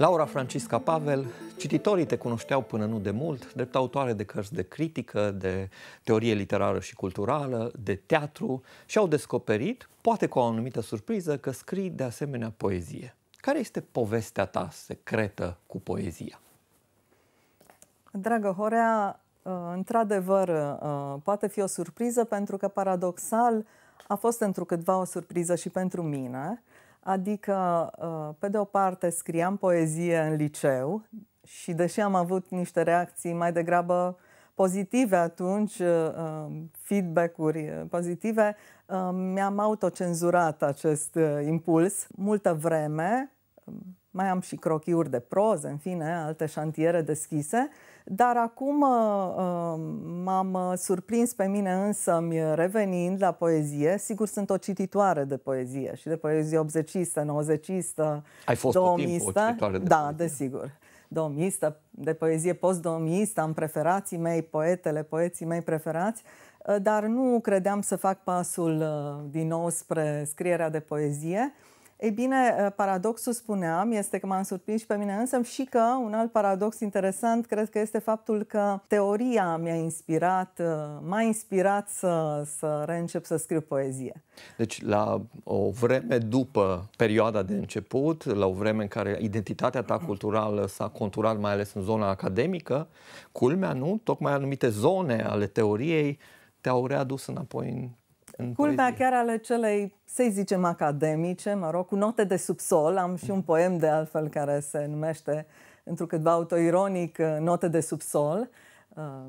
Laura Francisca Pavel, cititorii te cunoșteau până nu de mult, drept autoare de cărți de critică, de teorie literară și culturală, de teatru și au descoperit, poate cu o anumită surpriză, că scrii de asemenea poezie. Care este povestea ta secretă cu poezia? Dragă Horea, uh, într-adevăr, uh, poate fi o surpriză pentru că, paradoxal, a fost pentru câtva o surpriză și pentru mine. Adică, uh, pe de o parte, scriam poezie în liceu și, deși am avut niște reacții mai degrabă pozitive atunci, feedback-uri pozitive, mi-am autocenzurat acest impuls. Multă vreme, mai am și crochiuri de proză, în fine, alte șantiere deschise, dar acum uh, uh, m-am uh, surprins pe mine însă mi revenind la poezie. Sigur, sunt o cititoare de poezie și de poezie 80-istă, 90-istă, Ai fost 2000 tot o de Da, poezie. desigur. 2000 de poezie post-2000 am preferații mei, poetele, poeții mei preferați, dar nu credeam să fac pasul din nou spre scrierea de poezie. Uh, ei bine, eh, paradoxul spuneam este că m-am surprins și pe mine însă și că un alt paradox interesant cred că este faptul că teoria mi-a inspirat, eh, m-a inspirat să, să reîncep să scriu poezie. Deci la o vreme după perioada de început, la o vreme în care identitatea ta culturală s-a conturat mai ales în zona academică, culmea, nu? Tocmai anumite zone ale teoriei te-au readus înapoi în în Culmea poezie. chiar ale celei, să zicem, academice, mă rog, cu note de subsol. Am și un poem de altfel care se numește, întrucâtva autoironic, Note de subsol.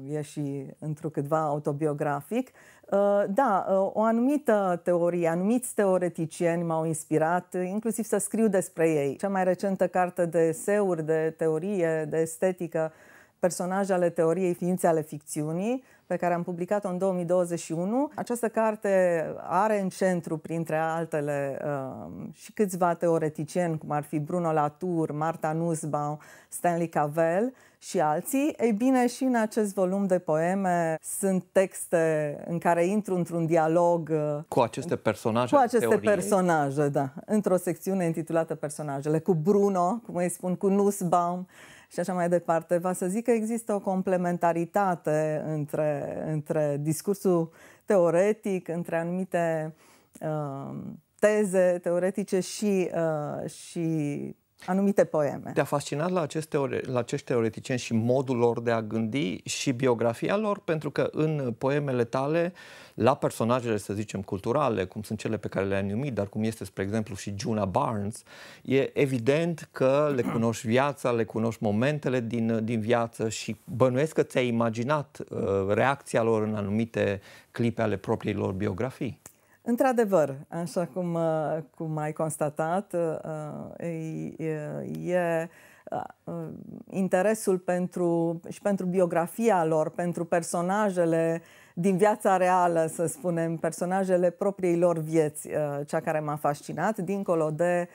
Uh, e și întrucâtva autobiografic. Uh, da, uh, o anumită teorie, anumiți teoreticieni m-au inspirat, inclusiv să scriu despre ei. Cea mai recentă carte de seuri, de teorie, de estetică, personaje ale teoriei ființe ale ficțiunii, pe care am publicat-o în 2021. Această carte are în centru, printre altele, um, și câțiva teoreticieni, cum ar fi Bruno Latour, Marta Nussbaum, Stanley Cavell și alții. Ei bine, și în acest volum de poeme sunt texte în care intru într-un dialog uh, cu aceste personaje. Cu aceste teoriei. personaje, da. Într-o secțiune intitulată Personajele, cu Bruno, cum îi spun, cu Nussbaum, și așa mai departe. Vă să zic că există o complementaritate între, între discursul teoretic, între anumite uh, teze teoretice și, uh, și anumite poeme. Te-a fascinat la, aceste, la acești teoreticieni și modul lor de a gândi și biografia lor, pentru că în poemele tale, la personajele, să zicem, culturale, cum sunt cele pe care le-ai numit, dar cum este, spre exemplu, și Juna Barnes, e evident că le cunoști viața, le cunoști momentele din, din viață și bănuiesc că ți-ai imaginat uh, reacția lor în anumite clipe ale propriilor biografii. Într-adevăr, așa cum, uh, cum ai constatat, uh, uh, e, e interesul pentru, și pentru biografia lor, pentru personajele din viața reală, să spunem, personajele propriilor vieți, cea care m-a fascinat, dincolo de,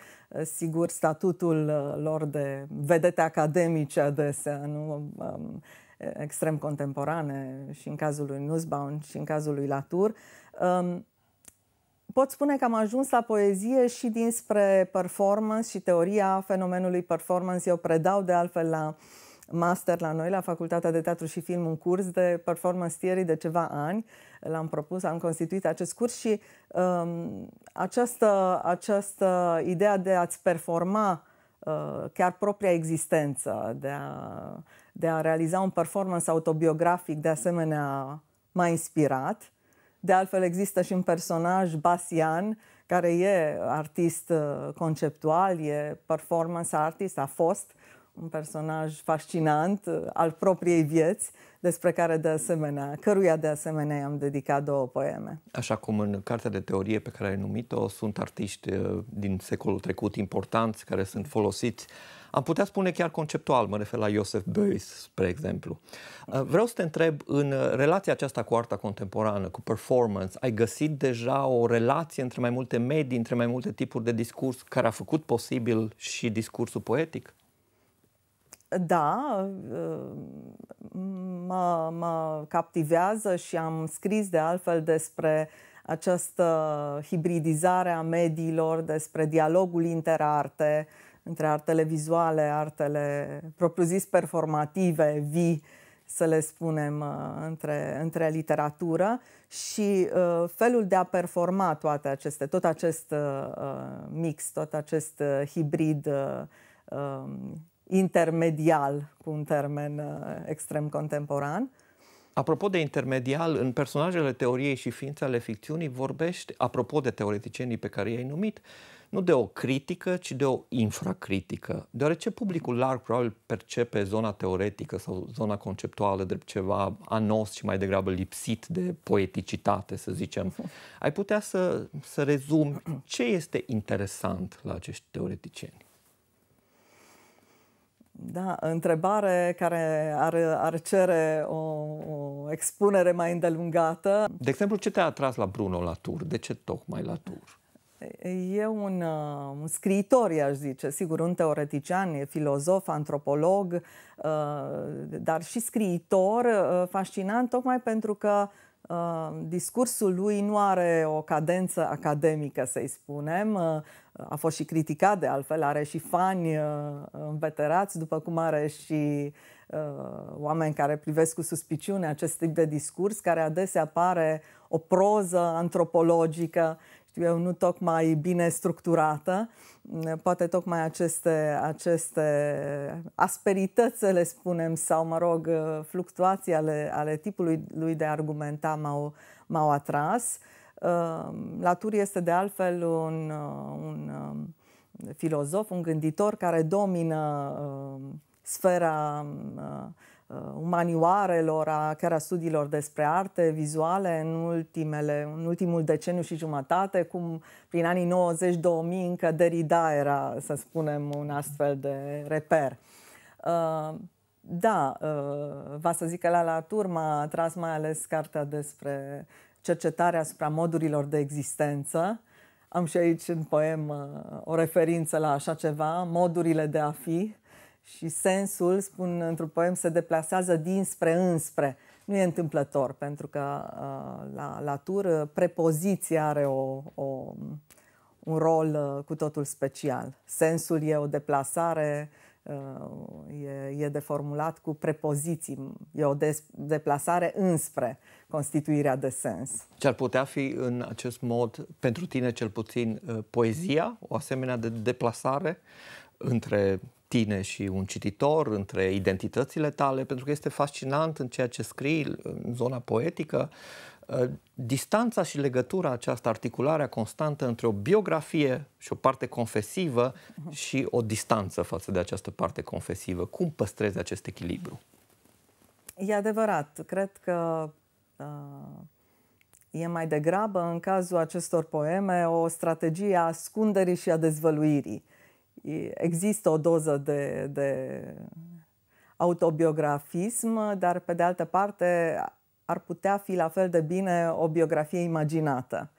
sigur, statutul lor de vedete academice adesea, nu? Um, extrem contemporane și în cazul lui Nussbaum și în cazul lui Latour. Um, Pot spune că am ajuns la poezie și dinspre performance și teoria fenomenului performance. Eu predau de altfel la master la noi, la Facultatea de Teatru și Film, un curs de performance theory de ceva ani. L-am propus, am constituit acest curs și um, această, această idee de a-ți performa uh, chiar propria existență, de a, de a realiza un performance autobiografic, de asemenea, m-a inspirat de altfel, există și un personaj, Basian, care e artist uh, conceptual, e performance artist, a fost un personaj fascinant uh, al propriei vieți, despre care de asemenea, căruia de asemenea i-am dedicat două poeme. Așa cum în cartea de teorie pe care ai numit-o sunt artiști uh, din secolul trecut importanți care sunt folosiți am putea spune chiar conceptual, mă refer la Iosef Beuys, spre exemplu. Uh, vreau să te întreb, în relația aceasta cu arta contemporană, cu performance, ai găsit deja o relație între mai multe medii, între mai multe tipuri de discurs, care a făcut posibil și discursul poetic? da, uh, mă, mă captivează și am scris de altfel despre această hibridizare a mediilor, despre dialogul interarte, între artele vizuale, artele propriu-zis performative, vii, să le spunem, uh, între, între literatură și uh, felul de a performa toate aceste, tot acest uh, uh mix, tot acest hibrid uh, um, intermedial, cu un termen uh, extrem contemporan. Apropo de intermedial, în personajele teoriei și ființele ficțiunii vorbești, apropo de teoreticienii pe care i-ai numit, nu de o critică, ci de o infracritică, deoarece publicul larg probabil percepe zona teoretică sau zona conceptuală drept ceva anos și mai degrabă lipsit de poeticitate, să zicem. Ai putea să, să rezumi ce este interesant la acești teoreticieni? Da, întrebare care ar, ar cere o, o expunere mai îndelungată. De exemplu, ce te-a atras la Bruno la tur? De ce tocmai la tur? E un, uh, un scriitor, i-aș zice, sigur, un teoretician, e filozof, antropolog, uh, dar și scriitor, uh, fascinant, tocmai pentru că Ehm, discursul lui nu are o cadență academică, să-i spunem. Ehm, a fost și criticat de altfel, are și fani ehm, înveterați, după cum are și oameni care privesc cu suspiciune acest tip de discurs, care adesea pare o proză antropologică știu eu, nu tocmai bine structurată. Poate tocmai aceste, aceste asperități, le spunem, sau, mă rog, fluctuații ale, ale tipului lui de argumenta m-au, m-au atras. Ehm, Latour este, de altfel, un, un um, filozof, un gânditor care domină um, sfera um, Uh, manioarelor, a, chiar a studiilor despre arte vizuale în, ultimele, în ultimul deceniu și jumătate, cum prin anii 90-2000 încă Derrida era, să spunem, un astfel de reper. Uh, da, uh, va să zic că la la turma a tras mai ales cartea despre cercetarea asupra modurilor de existență. Am și aici în poem o referință la așa ceva, modurile de a fi, și sensul, spun într-un poem, se deplasează dinspre înspre. Nu e întâmplător, pentru că uh, la, la tur uh, prepoziția are o, o, un rol uh, cu totul special. Sensul e o deplasare, e, e deformulat cu prepoziții, e o des, deplasare înspre constituirea de sens. Ce ar putea fi în acest mod, pentru tine cel puțin, poezia, o asemenea de deplasare între tine și un cititor, între identitățile tale, pentru că este fascinant în ceea ce scrii, în zona poetică, uh, distanța și legătura aceasta, articularea constantă între o biografie și o parte confesivă mhm. și o distanță față de această parte confesivă. Cum păstrezi acest echilibru? E adevărat. Cred că uh, e mai degrabă, în cazul acestor poeme, o strategie a ascunderii și a dezvăluirii există o doză de, de autobiografism, dar pe de altă parte ar putea fi la fel de bine o biografie imaginată.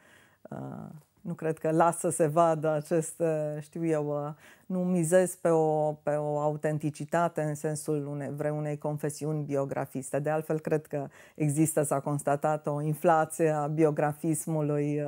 Uh, nu cred că lasă să se vadă acest, uh, știu eu, uh, nu mizez pe o, pe o autenticitate în sensul une, vreunei confesiuni biografiste. De altfel, cred că există, s-a constatat, o inflație a biografismului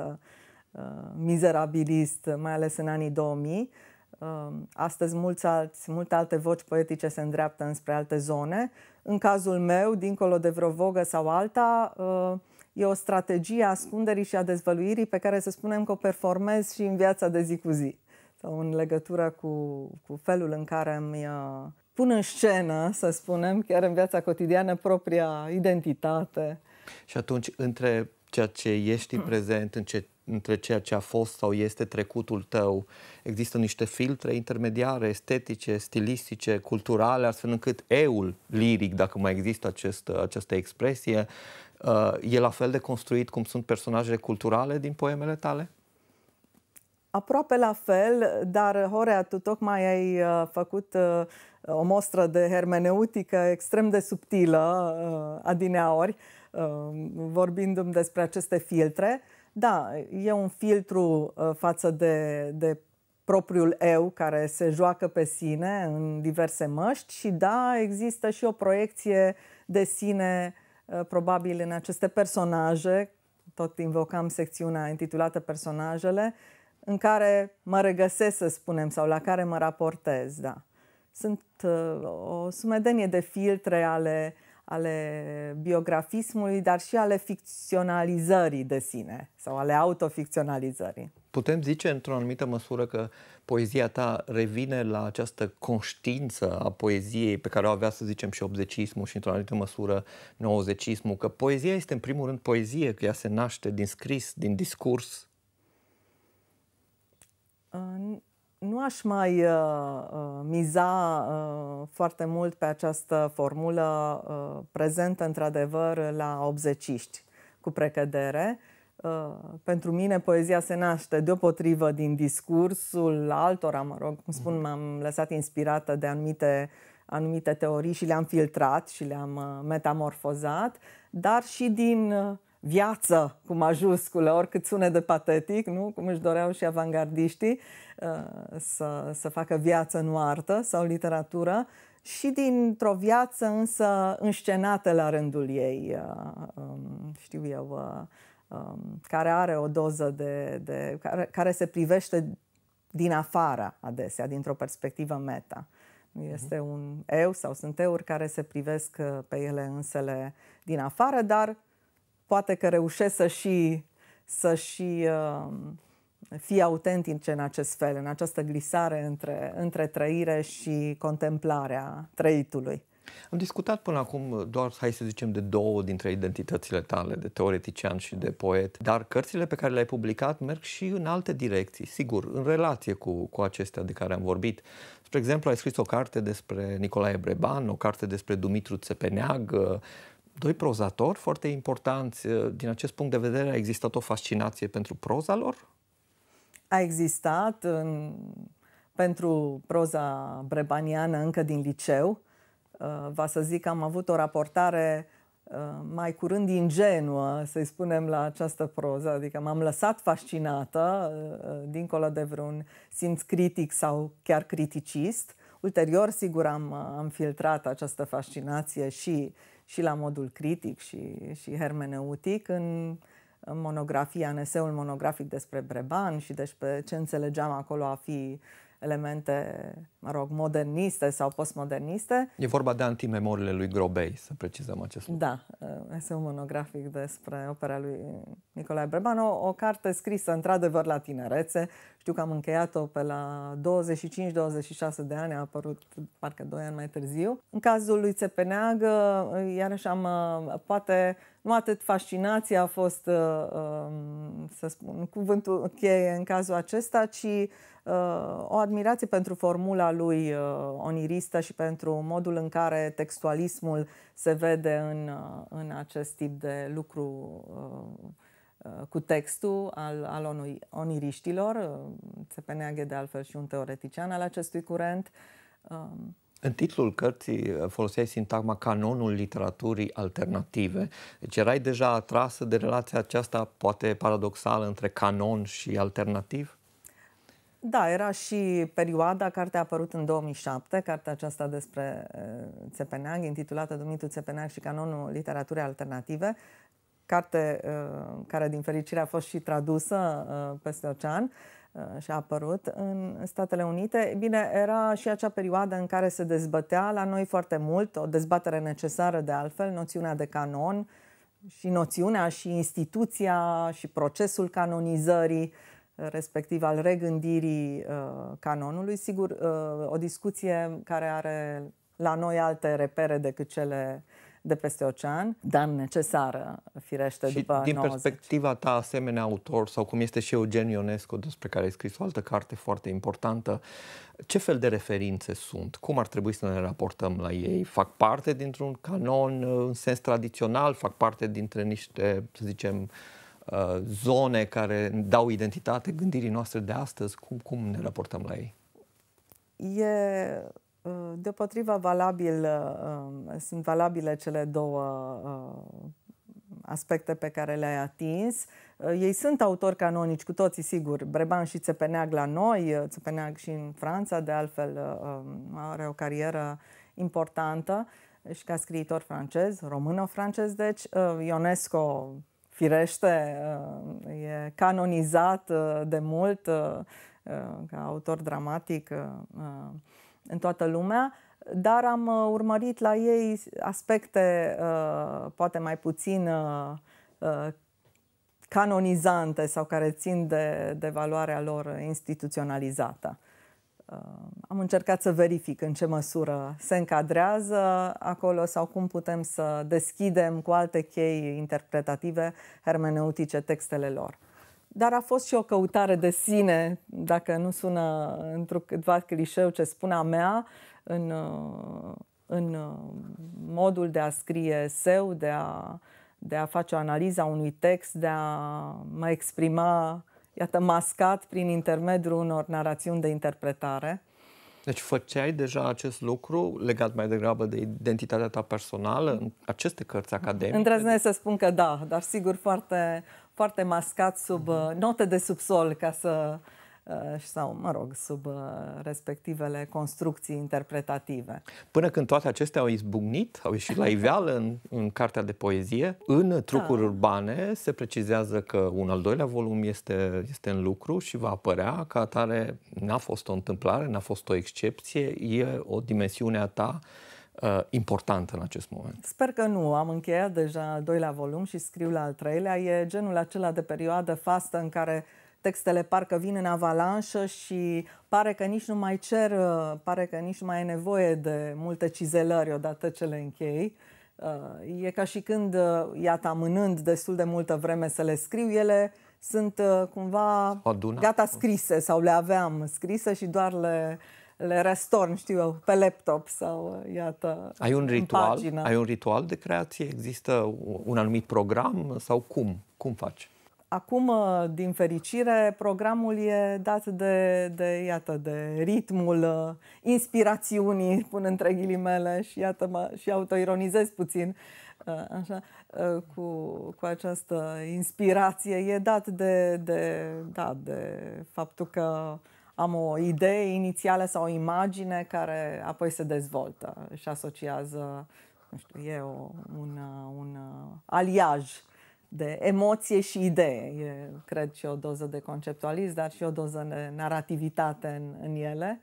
mizerabilist, mai ales în anii 2000, Um, astăzi mulți alți, multe alte voci poetice se îndreaptă înspre alte zone. În cazul meu, dincolo de vreo vogă sau alta, uh, e o strategie a ascunderii și a dezvăluirii pe care să spunem că o performez și în viața de zi cu zi sau în legătură cu, cu felul în care îmi uh, pun în scenă, să spunem, chiar în viața cotidiană, propria identitate. Și atunci, între ceea ce ești în mm. prezent, în ce, între ceea ce a fost sau este trecutul tău. Există niște filtre intermediare, estetice, stilistice, culturale, astfel încât eul liric, dacă mai există acest, această expresie, uh, e la fel de construit cum sunt personajele culturale din poemele tale? Aproape la fel, dar, Horea, tu tocmai ai uh, făcut uh, o mostră de hermeneutică extrem de subtilă adineaori. ori Uh, vorbindu-mi despre aceste filtre. Da, e un filtru uh, față de, de propriul eu care se joacă pe sine în diverse măști și da, există și o proiecție de sine uh, probabil în aceste personaje, tot invocam secțiunea intitulată Personajele, în care mă regăsesc, să spunem, sau la care mă raportez, da. Sunt o sumedenie de filtre ale uh, ale biografismului, dar și ale ficționalizării de sine sau ale autoficționalizării. Putem zice într-o anumită măsură că poezia ta revine la această conștiință a poeziei pe care o avea, să zicem, și obzecismul și într-o anumită măsură nouăzecismul, că poezia este în primul rând poezie, că ea se naște din scris, din discurs nu aș mai uh, uh, miza uh, foarte mult pe această formulă uh, prezentă, într-adevăr, la obzeciști, cu precădere. Uh, pentru mine poezia se naște deopotrivă din discursul altora, mă rog, cum spun, mhm. m-am lăsat inspirată de anumite, anumite teorii și le-am filtrat și le-am uh, metamorfozat, dar și din uh, viață cu majusculă, oricât sune de patetic, nu? cum își doreau și avangardiștii uh, să, să facă viață în artă sau literatură, și dintr-o viață însă înscenată la rândul ei, uh, um, știu eu, uh, um, care are o doză de... de care, care se privește din afară adesea, dintr-o perspectivă meta. Mhm. Este un eu sau sunt euri care se privesc pe ele însele din afară, dar poate că reușesc să și, să și uh, fie autentice în acest fel, în această glisare între, între trăire și contemplarea trăitului. Am discutat până acum doar, hai să zicem, de două dintre identitățile tale, de teoretician și de poet, dar cărțile pe care le-ai publicat merg și în alte direcții, sigur, în relație cu, cu acestea de care am vorbit. Spre exemplu, ai scris o carte despre Nicolae Breban, o carte despre Dumitru Țepeneag, doi prozatori foarte importanți. Uh, din acest punct de vedere, a existat o fascinație pentru proza lor? A existat în, pentru proza brebaniană încă din liceu. Uh, va să zic că am avut o raportare uh, mai curând ingenuă, să-i spunem, la această proză. Adică m-am lăsat fascinată, dincolo de vreun simț critic sau chiar criticist. Ulterior, sigur, am, am filtrat această fascinație și, și la modul critic și, și hermeneutic în, în monografia, în eseul monografic despre Breban și despre ce înțelegeam acolo a fi elemente, mă rog, moderniste sau postmoderniste. E vorba de antimemorile lui Grobei, să precizăm acest lucru. Da, uh, este un monografic despre opera lui Nicolae Brebano, o carte scrisă într-adevăr la tinerețe. Știu că am încheiat-o pe la 25-26 de ani, a apărut parcă 2 ani mai târziu. În cazul lui Țepeneagă, uh, iarăși am, uh, poate numai atât fascinația a fost, uh, um, să spun, cuvântul cheie în cazul acesta, ci uh, o admirație pentru formula lui uh, oniristă și pentru modul în care textualismul se vede în, în acest tip de lucru cu textul al, al oniriștilor. Țepenea de altfel și un teoretician al acestui curent. Um, în titlul cărții uh, foloseai sintagma canonul literaturii alternative, deci erai deja atrasă de relația aceasta, poate paradoxală, între canon și alternativ? Da, era și perioada, cartea a apărut în 2007, cartea aceasta despre uh, Țepeneag, intitulată Dumitru Țepeneag și canonul literaturii alternative, carte uh, care din fericire a fost și tradusă peste ocean. Uh, Uh, și a apărut în Statele Unite, bine, era și acea perioadă în care se dezbătea la noi foarte mult, o dezbatere necesară de altfel, noțiunea de canon și noțiunea și instituția și procesul canonizării, uh, respectiv al regândirii uh, canonului. Sigur, o discuție care are la noi alte repere decât cele uh, de peste ocean, dar necesară, firește, și după din 90. perspectiva ta, asemenea autor, sau cum este și Eugen Ionescu, despre care ai scris o altă carte foarte importantă, ce fel de referințe sunt? Cum ar trebui să ne raportăm la ei? Fac parte dintr-un canon uh, în sens tradițional? Fac parte dintre niște, să zicem, uh, zone care dau identitate gândirii noastre de astăzi? Cum, cum ne raportăm la ei? E Uh, deopotriva valabil, uh, um, sunt valabile cele două uh, aspecte pe care le-ai atins. Ei sunt autori canonici, cu toții, sigur. Breban și Țepeneag la noi, Țepeneag și în Franța, de altfel um, are o carieră importantă și ca scriitor francez, româno-francez, deci Ionesco, firește, e canonizat de mult ca autor dramatic în toată lumea, dar am uh, urmărit la ei aspecte uh, poate mai puțin uh, canonizante sau care țin de, de valoarea lor instituționalizată. Am încercat să verific în ce măsură se încadrează acolo sau cum putem să deschidem cu alte chei interpretative hermeneutice textele lor dar a fost și o căutare de sine, dacă nu sună într-un câtva clișeu ce a mea, în, uh, în uh, modul de a scrie eseu, de a, de a face analiza unui text, de a mă exprima, iată, mascat prin intermediul unor narațiuni de interpretare. Deci făceai deja acest lucru legat mai degrabă de identitatea ta personală în aceste cărți academice? Îndrăznesc să spun că da, dar sigur foarte, foarte mascat sub mhm. uh, note de subsol ca să uh, sau, mă rog, sub uh, respectivele construcții interpretative. Până când toate acestea au izbucnit, au ieșit la iveală în, în cartea de poezie, în Trucuri da. Urbane se precizează că un al doilea volum este, este în lucru și va apărea ca atare, n-a fost o întâmplare, n-a fost o excepție, e o dimensiune a ta uh, importantă în acest moment. Sper că nu. Am încheiat deja al doilea volum și scriu la al treilea. E genul acela de perioadă fastă în care textele parcă vin în avalanșă și pare că nici nu mai cer, uh, pare că nici nu mai e nevoie de multe cizelări odată ce le închei. Uh, e ca și când, uh, iată, amânând destul de multă vreme să le scriu, ele sunt cumva gata scrise sau le aveam scrise și doar le le restorn, știu eu, pe laptop sau, iată, ai un ritual, pagină. Ai un ritual de creație? Există un anumit program sau cum? Cum faci? Acum, uh, din fericire, programul e dat de, de iată, de ritmul uh, inspirațiunii, pun între ghilimele, și iată, mă și autoironizez puțin uh, așa, uh, cu, cu această inspirație. E dat de, de, da, de faptul că uh, am o idee inițială sau o imagine care apoi se dezvoltă și asociază, nu știu, e o, un, un aliaj de emoție și idee. E, cred și o doză de conceptualism, dar și o doză de narativitate în, în ele.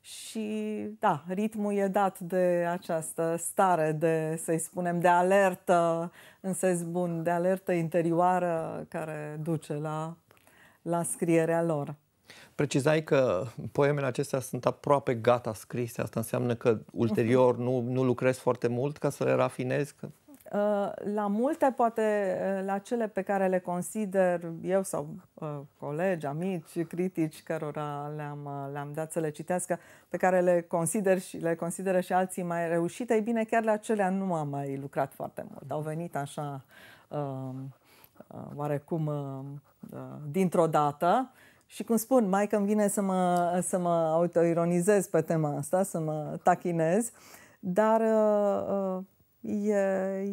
Și, da, ritmul e dat de această stare de, să-i spunem, de alertă, în sens bun, de alertă interioară care duce la, la scrierea lor. Precizai că poemele acestea sunt aproape gata scrise, asta înseamnă că ulterior mhm. nu, nu lucrez foarte mult ca să le rafinezi? Că... Uh, la multe, poate uh, la cele pe care le consider eu sau uh, colegi, amici, critici cărora le-am, uh, le-am dat să le citească, pe care le consider și le consideră și alții mai reușite, ei bine, chiar la acelea nu am mai lucrat foarte mult. Au venit așa uh, uh, oarecum uh, uh, dintr-o dată și cum spun, mai că îmi vine să mă, să mă autoironizez pe tema asta, să mă tachinez, dar uh, uh, e,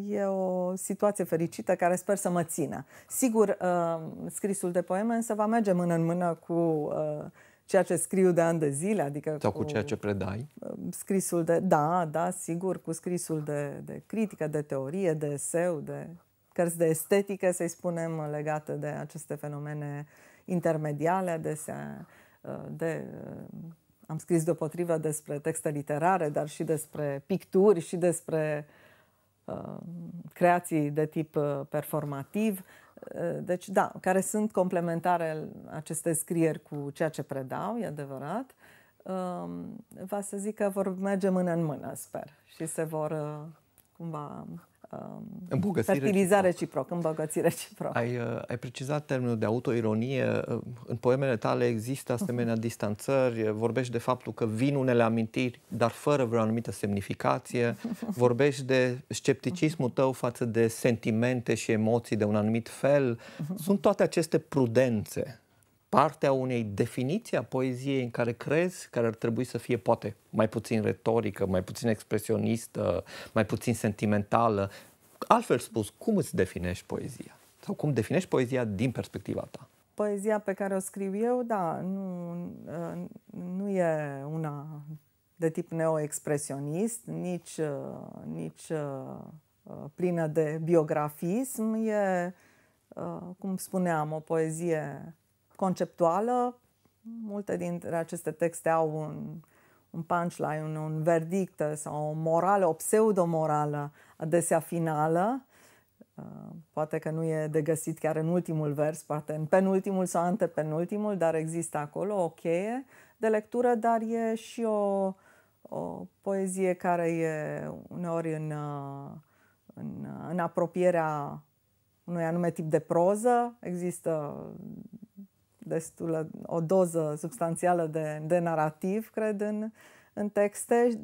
e o situație fericită care sper să mă țină. Sigur, uh, scrisul de poeme însă va merge mână în mână cu uh, ceea ce scriu de ani de zile, adică Sau cu, cu ceea ce predai? Uh, scrisul de, da, da, sigur, cu scrisul de, de critică, de teorie, de eseu, de cărți de estetică, să-i spunem, legate de aceste fenomene uh, intermediale, adesea uh, de uh, am scris deopotrivă despre texte literare, dar și despre picturi și despre uh, creații de tip uh, performativ. deci, da, care sunt complementare aceste scrieri cu ceea ce predau, e adevărat. Um, va să zic că vor merge mână în mână, sper, și se vor cumva Îmbogățire fertilizare reciproc, îmbogățire reciproc. Ai, uh, ai precizat termenul de autoironie. Uh, în poemele tale există asemenea mhm. distanțări, uh, vorbești de faptul că vin unele amintiri, dar fără vreo anumită semnificație, vorbești de scepticismul mhm. tău față de sentimente și emoții de un anumit fel. Mhm. Sunt toate aceste prudențe parte a unei definiții a poeziei în care crezi, care ar trebui să fie poate mai puțin retorică, mai puțin expresionistă, mai puțin sentimentală. Altfel spus, cum îți definești poezia? Sau cum definești poezia din perspectiva ta? Poezia pe care o scriu eu, da, nu, nu e una de tip neo-expresionist, nici, nici plină de biografism, e, cum spuneam, o poezie conceptuală. Multe dintre aceste texte au un, un punchline, un, un verdict sau o morală, o pseudomorală adesea finală. Uh, poate că nu e de găsit chiar în ultimul vers, poate în penultimul sau antepenultimul, dar există acolo o cheie de lectură, dar e și o, o poezie care e uneori în, uh, în, în apropierea unui anume tip de proză. Există destulă, o doză substanțială de, de narativ, cred, în, în texte,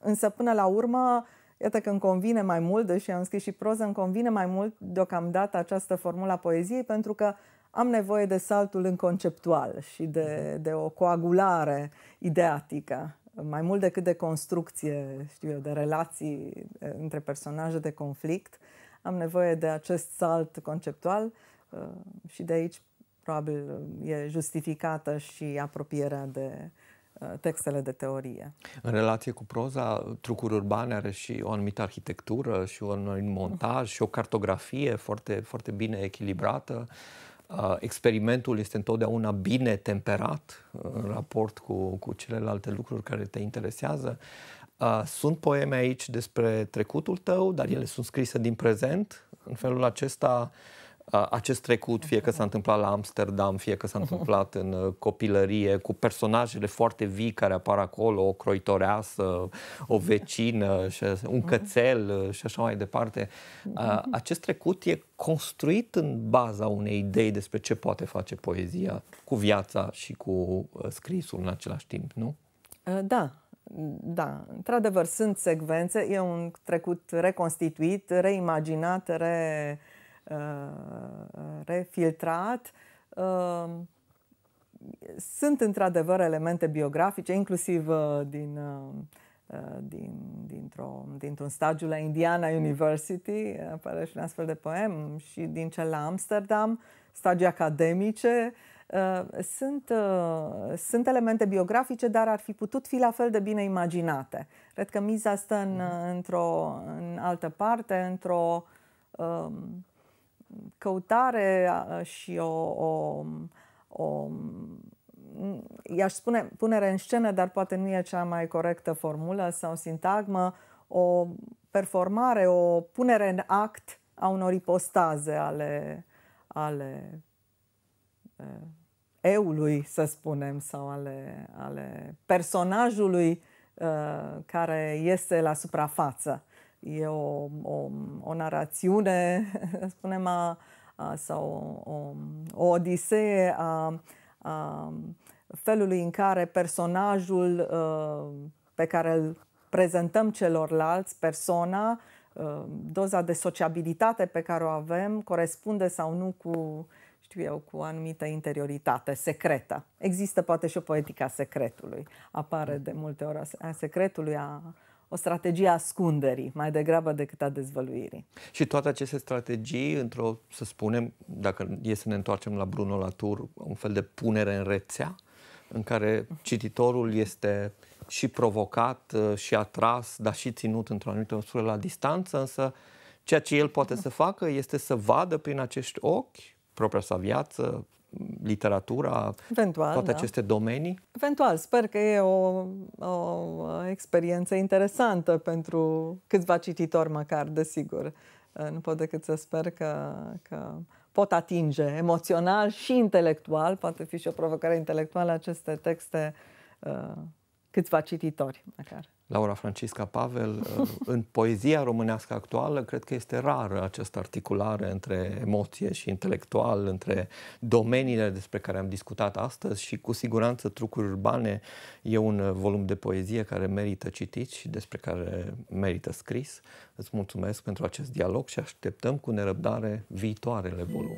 însă până la urmă, iată că îmi convine mai mult, deși am scris și proză, îmi convine mai mult deocamdată această formulă a poeziei, pentru că am nevoie de saltul în conceptual și de, de o coagulare ideatică, mai mult decât de construcție, știu eu, de relații între personaje, de conflict. Am nevoie de acest salt conceptual și de aici probabil e justificată și apropierea de uh, textele de teorie. În relație cu proza, trucuri urbane are și o anumită arhitectură și un montaj și o cartografie foarte, foarte bine echilibrată. Uh, experimentul este întotdeauna bine temperat uh, în raport cu, cu celelalte lucruri care te interesează. Sunt poeme aici despre trecutul tău, dar ele sunt scrise din prezent. În felul acesta, acest trecut, fie că s-a întâmplat la Amsterdam, fie că s-a întâmplat în uh, copilărie, cu personajele foarte vii care apar acolo, o croitoreasă, o vecină, un cățel uh, și așa mai departe. Acest trecut e construit în baza unei idei despre ce poate face poezia cu viața și cu uh, scrisul în același timp, nu? Da, da, într-adevăr, sunt secvențe, e un trecut reconstituit, reimaginat, re, uh, Uh, refiltrat. Um, sunt într-adevăr elemente biografice, inclusiv uh, din, uh, din, dintr-o, dintr-un stagiu la Indiana University, apare și un astfel de poem, și din cel la Amsterdam, stagii academice, sunt, sunt elemente biografice, dar ar fi putut fi la fel de bine imaginate. Cred că miza stă în, mhm. într-o în altă parte, într-o um, căutare și o, o, o i-aș spune punere în scenă, dar poate nu e cea mai corectă formulă sau sintagmă, o performare, o punere în act a unor ipostaze ale, ale eului, să spunem, sau ale, ale personajului uh, care iese la suprafață e o, o, o narațiune, spunem, a, a, sau o, o odisee a, a felului în care personajul a, ă, pe care îl prezentăm celorlalți, persoana a, ă, doza de sociabilitate pe care o avem, corespunde sau nu cu știu eu, cu anumită interioritate secretă. Există poate și o poetica secretului. Apare da. de multe ori a secretului, a, o strategie a ascunderii, mai degrabă decât a dezvăluirii. Și toate aceste strategii, într-o, să spunem, dacă e să ne întoarcem la Bruno Latour, un fel de punere în rețea, în care cititorul este și provocat, uh, și atras, dar și ținut într-o anumită măsură la distanță, însă ceea ce el poate să facă este să vadă prin acești ochi propria sa viață, literatura, Eventual, toate da. aceste domenii? Eventual, sper că e o, o experiență interesantă pentru câțiva cititori măcar, desigur. Eh, nu pot decât să sper că, că pot atinge emoțional și intelectual, poate fi și o provocare intelectuală aceste texte eh, câțiva cititori măcar. Laura Francisca Pavel, uh, în poezia românească actuală, cred că este rară această articulare între emoție și intelectual, între domeniile despre care am discutat astăzi și cu siguranță Trucuri Urbane e un uh, volum de poezie care merită citit și despre care merită scris. Îți mulțumesc pentru acest dialog și așteptăm cu nerăbdare viitoarele volume.